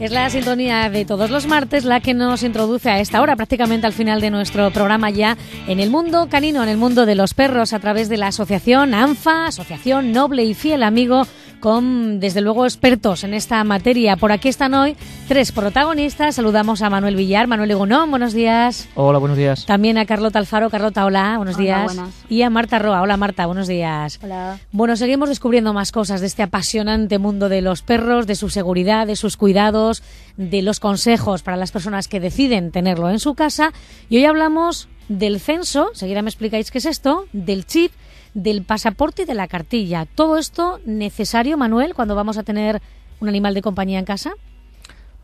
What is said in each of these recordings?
Es la sintonía de todos los martes la que nos introduce a esta hora, prácticamente al final de nuestro programa ya en el mundo canino, en el mundo de los perros, a través de la asociación ANFA, Asociación Noble y Fiel Amigo con, desde luego, expertos en esta materia. Por aquí están hoy tres protagonistas. Saludamos a Manuel Villar. Manuel Egunón, buenos días. Hola, buenos días. También a Carlota Alfaro. Carlota, hola, buenos días. Y a Marta Roa. Hola, Marta, buenos días. Hola. Bueno, seguimos descubriendo más cosas de este apasionante mundo de los perros, de su seguridad, de sus cuidados, de los consejos para las personas que deciden tenerlo en su casa. Y hoy hablamos del censo, Seguida me explicáis qué es esto, del chip del pasaporte y de la cartilla. ¿Todo esto necesario, Manuel, cuando vamos a tener un animal de compañía en casa?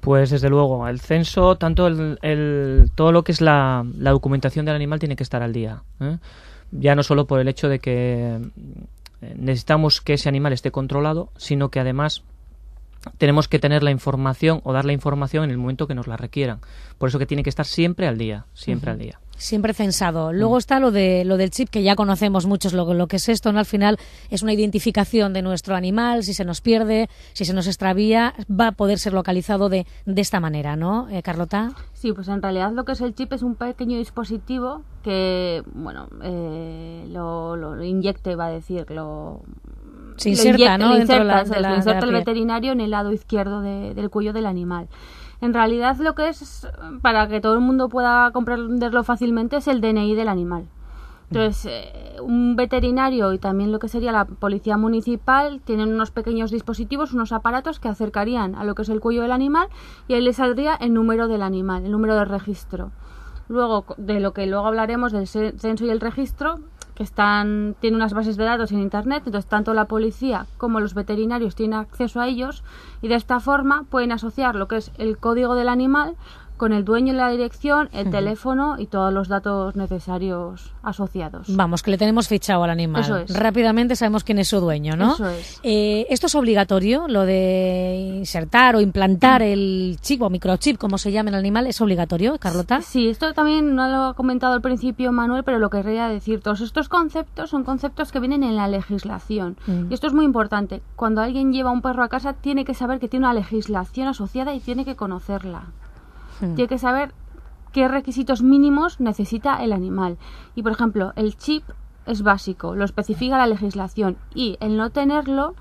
Pues desde luego, el censo, tanto el, todo lo que es la, documentación del animal tiene que estar al día. ¿eh? Ya no solo por el hecho de que eh, necesitamos que ese animal esté controlado, sino que además tenemos que tener la información o dar la información en el momento que nos la requieran. Por eso que tiene que estar siempre al día, siempre al día. Siempre censado. Mm. Luego está lo de lo del chip que ya conocemos muchos lo, que es esto, ¿no? Al final es una identificación de nuestro animal, si se nos pierde, si se nos extravía, va a poder ser localizado de, esta manera, ¿no, eh, Carlota? Sí, pues en realidad lo que es el chip es un pequeño dispositivo que, bueno, lo, eh, lo, lo, inyecte, va a decir, lo, se inserta, ¿no? el veterinario en el lado izquierdo del cuello del animal. En realidad lo que es, para que todo el mundo pueda comprenderlo fácilmente, es el DNI del animal. Entonces, eh, un veterinario y también lo que sería la policía municipal tienen unos pequeños dispositivos, unos aparatos que acercarían a lo que es el cuello del animal y ahí le saldría el número del animal, el número de registro. Luego, de lo que luego hablaremos del censo y el registro, que están, tienen unas bases de datos en Internet, entonces tanto la policía como los veterinarios tienen acceso a ellos y de esta forma pueden asociar lo que es el código del animal con el dueño en la dirección, el teléfono y todos los datos necesarios asociados. Vamos, que le tenemos fichado al animal. Eso es. Rápidamente sabemos quién es su dueño, ¿no? Eso es. Eh, ¿Esto es obligatorio? Lo de insertar o implantar el chip o microchip, como se llame el animal, ¿es obligatorio, Carlota? Sí, esto también no lo ha comentado al principio Manuel, pero lo querría decir. Todos estos conceptos son conceptos que vienen en la legislación. Mm. Y esto es muy importante. Cuando alguien lleva un perro a casa, tiene que saber que tiene una legislación asociada y tiene que conocerla. Hay hmm. tiene que saber qué requisitos mínimos necesita el animal. Y por ejemplo, el chip es básico, lo especifica la legislación y el no tenerlo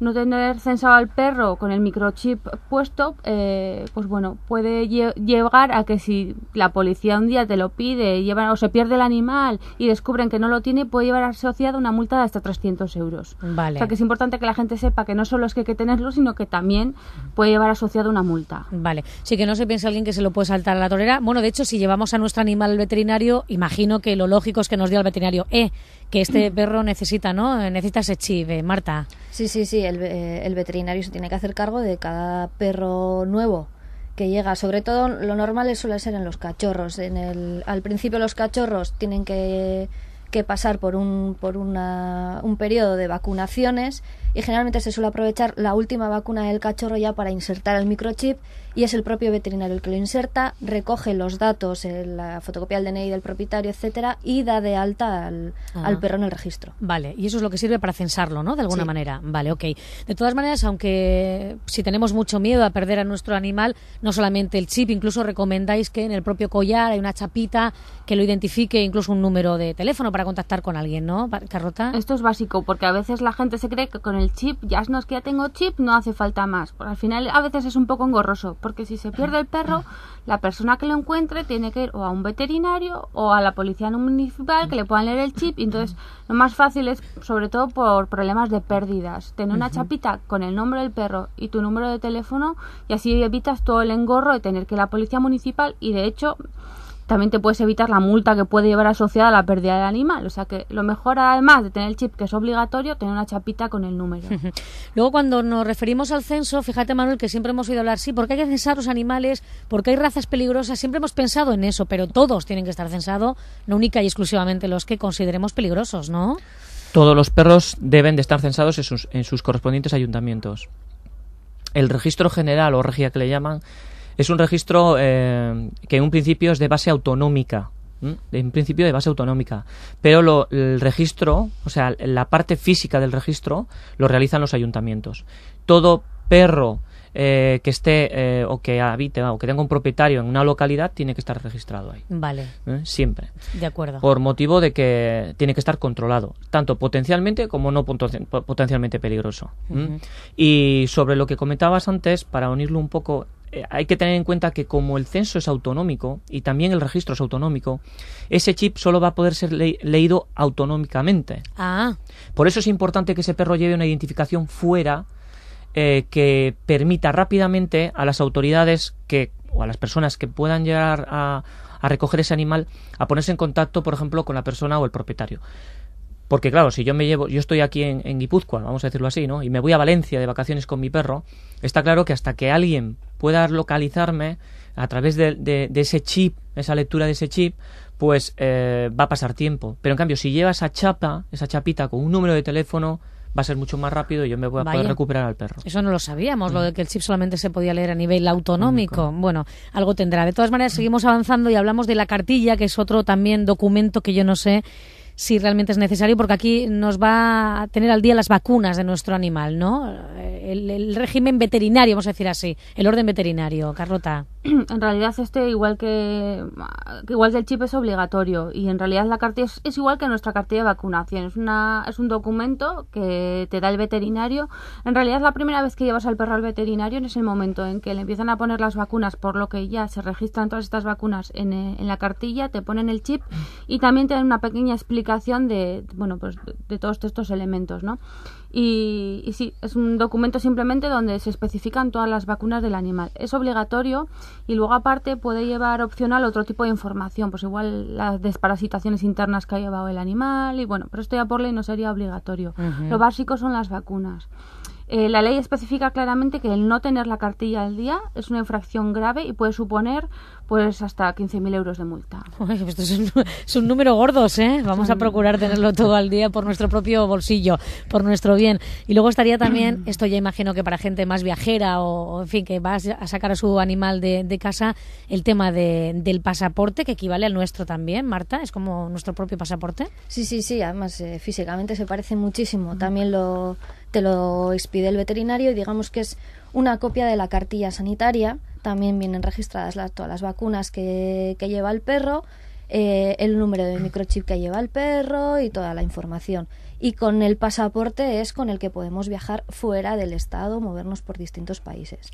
no tener censado al perro con el microchip puesto, eh, pues bueno, puede llegar a que si la policía un día te lo pide o se pierde el animal y descubren que no lo tiene, puede llevar asociada una multa de hasta 300 euros. Vale. O sea que es importante que la gente sepa que no solo es que hay que tenerlo, sino que también puede llevar asociada una multa. Vale. Sí, que no se piensa alguien que se lo puede saltar a la torera. Bueno, de hecho, si llevamos a nuestro animal al veterinario, imagino que lo lógico es que nos dé al veterinario, eh, que este perro necesita, ¿no? Eh, necesita ese chive, eh, Marta. Sí, sí, sí. El, eh, el veterinario se tiene que hacer cargo de cada perro nuevo que llega. Sobre todo lo normal suele ser en los cachorros. En el, al principio los cachorros tienen que, que pasar por un, por una, un periodo de vacunaciones y generalmente se suele aprovechar la última vacuna del cachorro ya para insertar el microchip y es el propio veterinario el que lo inserta, recoge los datos, la fotocopia del DNI del propietario, etcétera, y da de alta al, perro en el registro. Vale, y eso es lo que sirve para censarlo, ¿no? De alguna manera. Vale, ok. De todas maneras, aunque si tenemos mucho miedo a perder a nuestro animal, no solamente el chip, incluso recomendáis que en el propio collar hay una chapita que lo identifique, incluso un número de teléfono para contactar con alguien, ¿no, Carrota? Esto es básico, porque a veces la gente se cree que con el chip, ya no es que ya tengo chip, no hace falta más. por al final a veces es un poco engorroso, porque si se pierde el perro, la persona que lo encuentre tiene que ir o a un veterinario o a la policía municipal que le puedan leer el chip. Y entonces lo más fácil es, sobre todo por problemas de pérdidas, tener una chapita con el nombre del perro y tu número de teléfono y así evitas todo el engorro de tener que la policía municipal y de hecho también te puedes evitar la multa que puede llevar asociada a la pérdida del animal. O sea que lo mejor, además de tener el chip que es obligatorio, tener una chapita con el número. Luego, cuando nos referimos al censo, fíjate, Manuel, que siempre hemos oído hablar, sí, porque hay que censar los animales, porque hay razas peligrosas, siempre hemos pensado en eso, pero todos tienen que estar censados, no única y exclusivamente los que consideremos peligrosos, ¿no? Todos los perros deben de estar censados en sus, en sus correspondientes ayuntamientos. El registro general o regia que le llaman es un registro eh, que en un principio es de base autonómica, en principio de base autonómica. Pero el registro, o sea, la parte física del registro, lo realizan los ayuntamientos. Todo perro eh, que esté eh, o que habite o que tenga un propietario en una localidad tiene que estar registrado ahí. Vale. Siempre. De acuerdo. Por motivo de que tiene que estar controlado, tanto potencialmente como no potencialmente peligroso. Y sobre lo que comentabas antes, para unirlo un poco hay que tener en cuenta que como el censo es autonómico y también el registro es autonómico, ese chip solo va a poder ser leído autonómicamente. Ah. Por eso es importante que ese perro lleve una identificación fuera eh, que permita rápidamente a las autoridades que o a las personas que puedan llegar a, recoger ese animal a ponerse en contacto, por ejemplo, con la persona o el propietario. Porque claro, si yo me llevo, yo estoy aquí en, Guipúzcoa, vamos a decirlo así, ¿no? Y me voy a Valencia de vacaciones con mi perro, está claro que hasta que alguien pueda localizarme a través de, ese chip, esa lectura de ese chip, pues eh, va a pasar tiempo. Pero en cambio, si lleva esa chapa, esa chapita con un número de teléfono, va a ser mucho más rápido y yo me voy a poder recuperar al perro. Eso no lo sabíamos, lo mm. de que el chip solamente se podía leer a nivel autonómico. Bueno, algo tendrá. De todas maneras, seguimos avanzando y hablamos de la cartilla, que es otro también documento que yo no sé si realmente es necesario, porque aquí nos va a tener al día las vacunas de nuestro animal, ¿no? Eh, el, régimen veterinario, vamos a decir así, el orden veterinario, Carlota. En realidad este, igual que, igual el chip, es obligatorio y en realidad la cartilla es, igual que nuestra cartilla de vacunación. Es, es un documento que te da el veterinario. En realidad la primera vez que llevas al perro al veterinario es el momento en que le empiezan a poner las vacunas, por lo que ya se registran todas estas vacunas en, eh, en la cartilla, te ponen el chip y también te dan una pequeña explicación de, bueno, pues de todos estos elementos, ¿no? Y, y, sí, es un documento simplemente donde se especifican todas las vacunas del animal. Es obligatorio y luego aparte puede llevar opcional otro tipo de información, pues igual las desparasitaciones internas que ha llevado el animal y bueno, pero esto ya por ley no sería obligatorio. Lo básico son las vacunas. Eh, la ley especifica claramente que el no tener la cartilla al día es una infracción grave y puede suponer pues hasta 15.000 euros de multa. Uy, pues un son, son números gordos, ¿eh? Vamos a procurar tenerlo todo al día por nuestro propio bolsillo, por nuestro bien. Y luego estaría también, esto ya imagino que para gente más viajera o, en fin, que va a sacar a su animal de, casa, el tema del pasaporte, que equivale al nuestro también, Marta, es como nuestro propio pasaporte. Sí, sí, sí, además eh, físicamente se parece muchísimo. También lo te lo expide el veterinario y digamos que es una copia de la cartilla sanitaria. También vienen registradas todas las vacunas que, lleva el perro, eh, el número de microchip que lleva el perro y toda la información. Y con el pasaporte es con el que podemos viajar fuera del Estado, movernos por distintos países.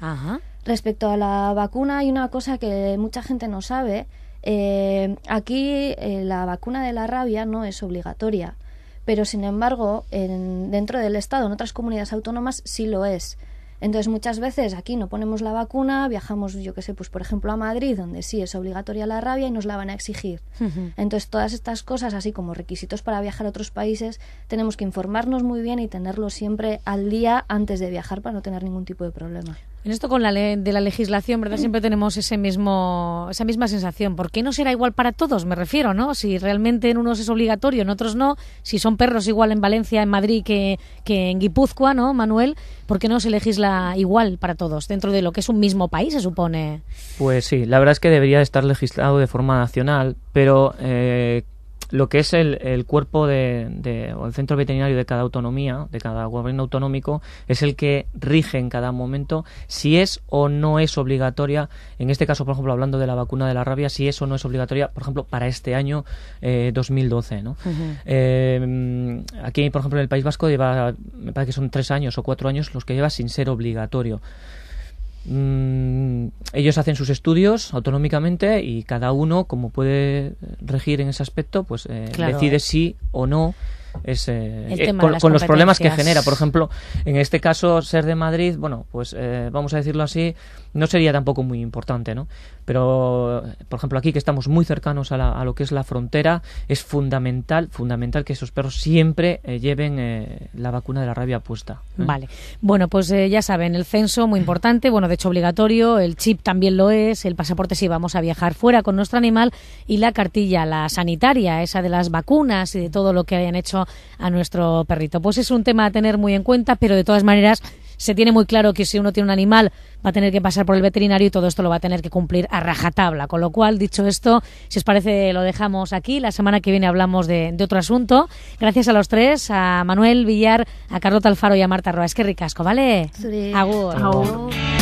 Respecto a la vacuna, hay una cosa que mucha gente no sabe. Eh, aquí eh, la vacuna de la rabia no es obligatoria pero sin embargo en, dentro del Estado, en otras comunidades autónomas, sí lo es. Entonces muchas veces aquí no ponemos la vacuna, viajamos, yo qué sé, pues por ejemplo a Madrid, donde sí es obligatoria la rabia y nos la van a exigir. Entonces todas estas cosas, así como requisitos para viajar a otros países, tenemos que informarnos muy bien y tenerlo siempre al día antes de viajar para no tener ningún tipo de problema. En esto con la ley de la legislación, ¿verdad? Siempre tenemos ese mismo, esa misma sensación. ¿Por qué no será igual para todos? Me refiero, ¿no? Si realmente en unos es obligatorio, en otros no. Si son perros igual en Valencia, en Madrid que, que en Guipúzcoa, ¿no, Manuel? ¿Por qué no se legisla igual para todos dentro de lo que es un mismo país, se supone? Pues sí, la verdad es que debería estar legislado de forma nacional, pero eh, lo que es el, el cuerpo de, o el centro veterinario de cada autonomía, de cada gobierno autonómico, es el que rige en cada momento si es o no es obligatoria, en este caso, por ejemplo, hablando de la vacuna de la rabia, si es o no es obligatoria, por ejemplo, para este año eh, 2012. ¿no? Eh, aquí, por ejemplo, en el País Vasco lleva, me parece que son tres años o cuatro años los que lleva sin ser obligatorio. Mm, ellos hacen sus estudios autonómicamente y cada uno, como puede regir en ese aspecto, pues eh, decide sí si o no eh, eh, con, los problemas que genera. Por ejemplo, en este caso, ser de Madrid, bueno, pues eh, vamos a decirlo así, no sería tampoco muy importante, ¿no? Pero, por ejemplo, aquí que estamos muy cercanos a, lo que es la frontera, es fundamental, fundamental que esos perros siempre lleven la vacuna de la rabia puesta. Vale. Bueno, pues ya saben, el censo muy importante, bueno, de hecho obligatorio, el chip también lo es, el pasaporte si vamos a viajar fuera con nuestro animal y la cartilla, la sanitaria, esa de las vacunas y de todo lo que hayan hecho a nuestro perrito. Pues es un tema a tener muy en cuenta, pero de todas maneras se tiene muy claro que si uno tiene un animal va a tener que pasar por el veterinario y todo esto lo va a tener que cumplir a rajatabla. Con lo cual, dicho esto, si os parece lo dejamos aquí. La semana que viene hablamos de, otro asunto. Gracias a los tres, a Manuel Villar, a Carlota Alfaro y a Marta Roa. Es que ricasco, ¿vale? Sí. Agur. Agur.